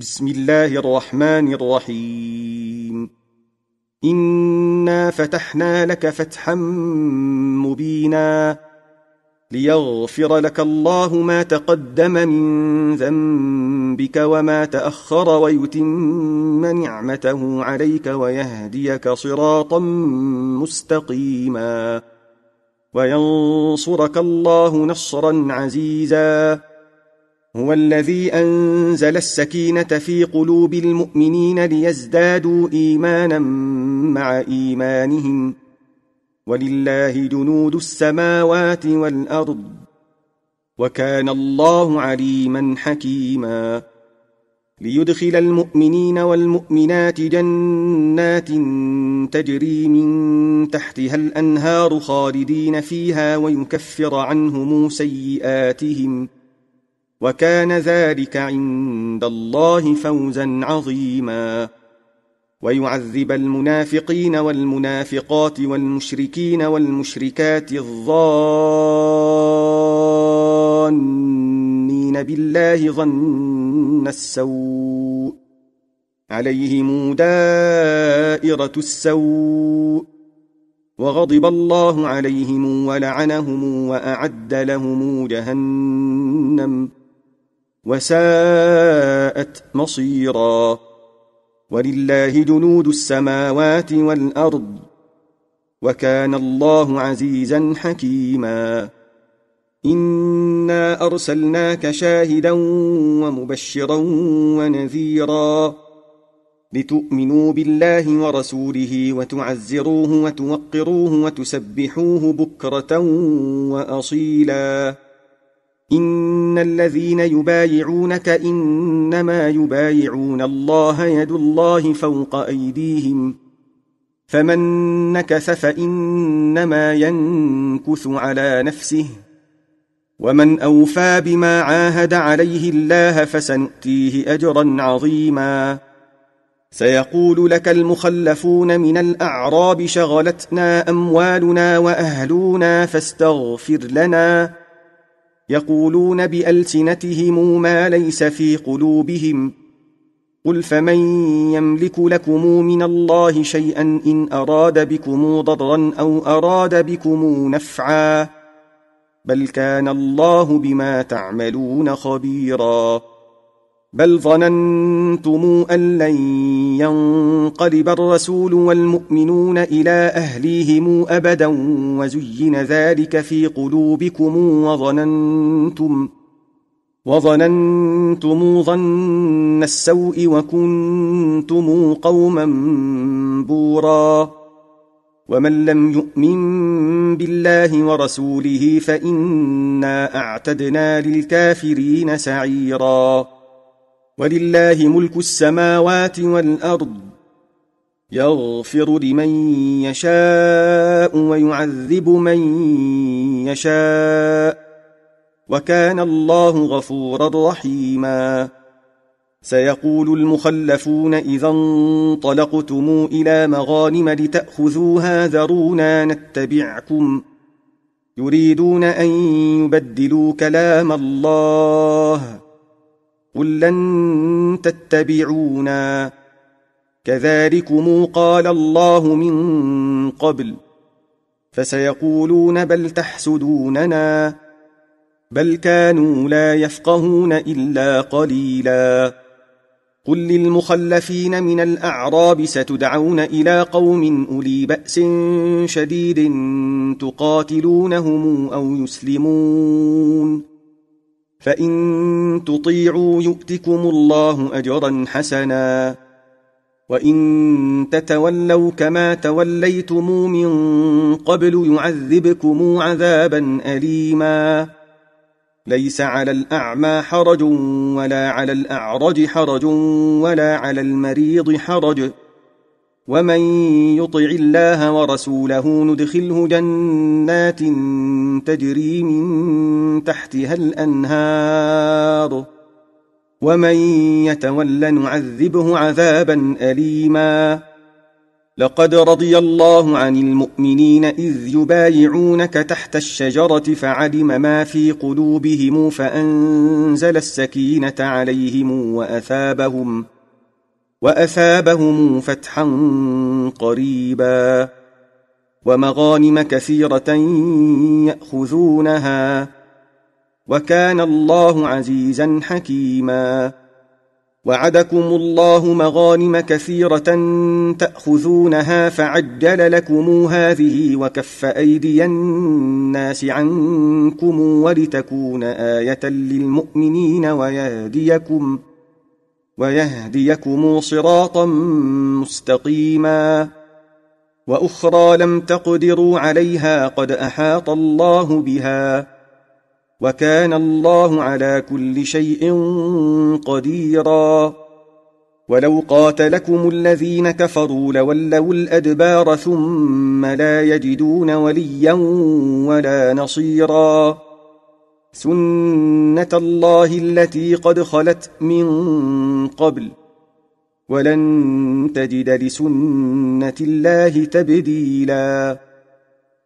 بسم الله الرحمن الرحيم انا فتحنا لك فتحا مبينا ليغفر لك الله ما تقدم من ذنبك وما تاخر ويتم نعمته عليك ويهديك صراطا مستقيما وينصرك الله نصرا عزيزا هو الذي انزل السكينه في قلوب المؤمنين ليزدادوا ايمانا مع ايمانهم ولله جنود السماوات والارض وكان الله عليما حكيما ليدخل المؤمنين والمؤمنات جنات تجري من تحتها الانهار خالدين فيها ويكفر عنهم سيئاتهم وكان ذلك عند الله فوزا عظيما ويعذب المنافقين والمنافقات والمشركين والمشركات الظانين بالله ظن السوء عليهم دائره السوء وغضب الله عليهم ولعنهم واعد لهم جهنم وساءت مصيرا ولله جنود السماوات والارض وكان الله عزيزا حكيما انا ارسلناك شاهدا ومبشرا ونذيرا لتؤمنوا بالله ورسوله وتعزروه وتوقروه وتسبحوه بكره واصيلا إن الذين يبايعونك إنما يبايعون الله يد الله فوق أيديهم فمن نكث فإنما ينكث على نفسه ومن أوفى بما عاهد عليه الله فسنؤتيه أجرا عظيما سيقول لك المخلفون من الأعراب شغلتنا أموالنا وأهلنا فاستغفر لنا يقولون بألسنتهم ما ليس في قلوبهم قل فمن يملك لكم من الله شيئا إن أراد بكم ضرا أو أراد بكم نفعا بل كان الله بما تعملون خبيراً بل ظننتم أن لن ينقلب الرسول والمؤمنون إلى أهليهم أبدا وزين ذلك في قلوبكم وظننتم وظننتم ظن السوء وكنتم قوما بورا ومن لم يؤمن بالله ورسوله فإنا أعتدنا للكافرين سعيراً ولله ملك السماوات والارض يغفر لمن يشاء ويعذب من يشاء وكان الله غفورا رحيما سيقول المخلفون اذا انطلقتم الى مغانم لتاخذوها ذرونا نتبعكم يريدون ان يبدلوا كلام الله قل لن تتبعونا كذلكم قال الله من قبل فسيقولون بل تحسدوننا بل كانوا لا يفقهون الا قليلا قل للمخلفين من الاعراب ستدعون الى قوم اولي باس شديد تقاتلونهم او يسلمون فإن تطيعوا يؤتكم الله أجرا حسنا وإن تتولوا كما توليتم من قبل يعذبكم عذابا أليما ليس على الأعمى حرج ولا على الأعرج حرج ولا على المريض حرج ومن يطع الله ورسوله ندخله جنات تجري من تحتها الانهار ومن يتول نعذبه عذابا اليما لقد رضي الله عن المؤمنين اذ يبايعونك تحت الشجره فعلم ما في قلوبهم فانزل السكينه عليهم واثابهم واثابهم فتحا قريبا ومغانم كثيره ياخذونها وكان الله عزيزا حكيما وعدكم الله مغانم كثيره تاخذونها فعجل لكم هذه وكف ايدي الناس عنكم ولتكون ايه للمؤمنين ويهديكم ويهديكم صراطا مستقيما واخرى لم تقدروا عليها قد احاط الله بها وكان الله على كل شيء قديرا ولو قاتلكم الذين كفروا لولوا الادبار ثم لا يجدون وليا ولا نصيرا سنة الله التي قد خلت من قبل ولن تجد لسنة الله تبديلا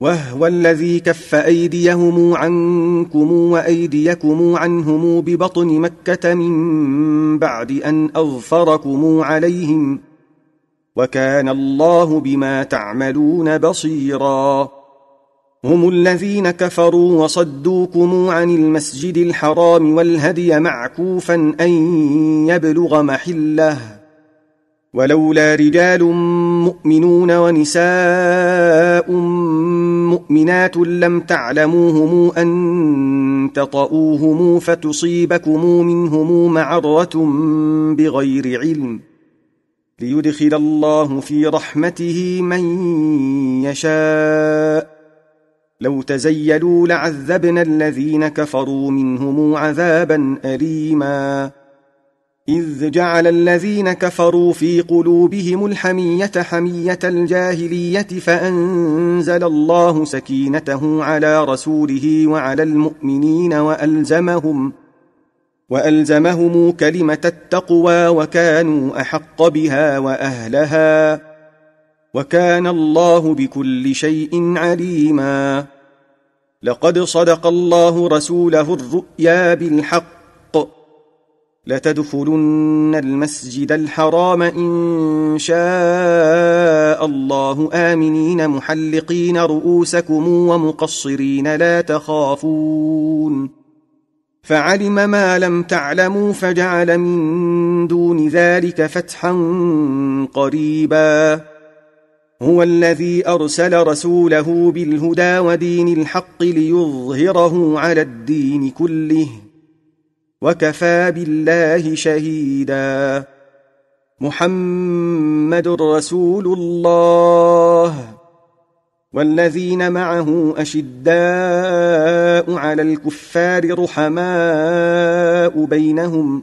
وهو الذي كف أيديهم عنكم وأيديكم عنهم ببطن مكة من بعد أن أظفركم عليهم وكان الله بما تعملون بصيراً هم الذين كفروا وصدوكم عن المسجد الحرام والهدي معكوفا ان يبلغ محله ولولا رجال مؤمنون ونساء مؤمنات لم تعلموهم ان تطؤوهم فتصيبكم منهم معره بغير علم ليدخل الله في رحمته من يشاء لو تزيلوا لعذبنا الذين كفروا منهم عذابا أليما إذ جعل الذين كفروا في قلوبهم الحمية حمية الجاهلية فأنزل الله سكينته على رسوله وعلى المؤمنين وألزمهم وألزمهم كلمة التقوى وكانوا أحق بها وأهلها وكان الله بكل شيء عليما لقد صدق الله رسوله الرؤيا بالحق لتدخلن المسجد الحرام ان شاء الله امنين محلقين رؤوسكم ومقصرين لا تخافون فعلم ما لم تعلموا فجعل من دون ذلك فتحا قريبا هو الذي أرسل رسوله بالهدى ودين الحق ليظهره على الدين كله وكفى بالله شهيدا محمد رسول الله والذين معه أشداء على الكفار رحماء بينهم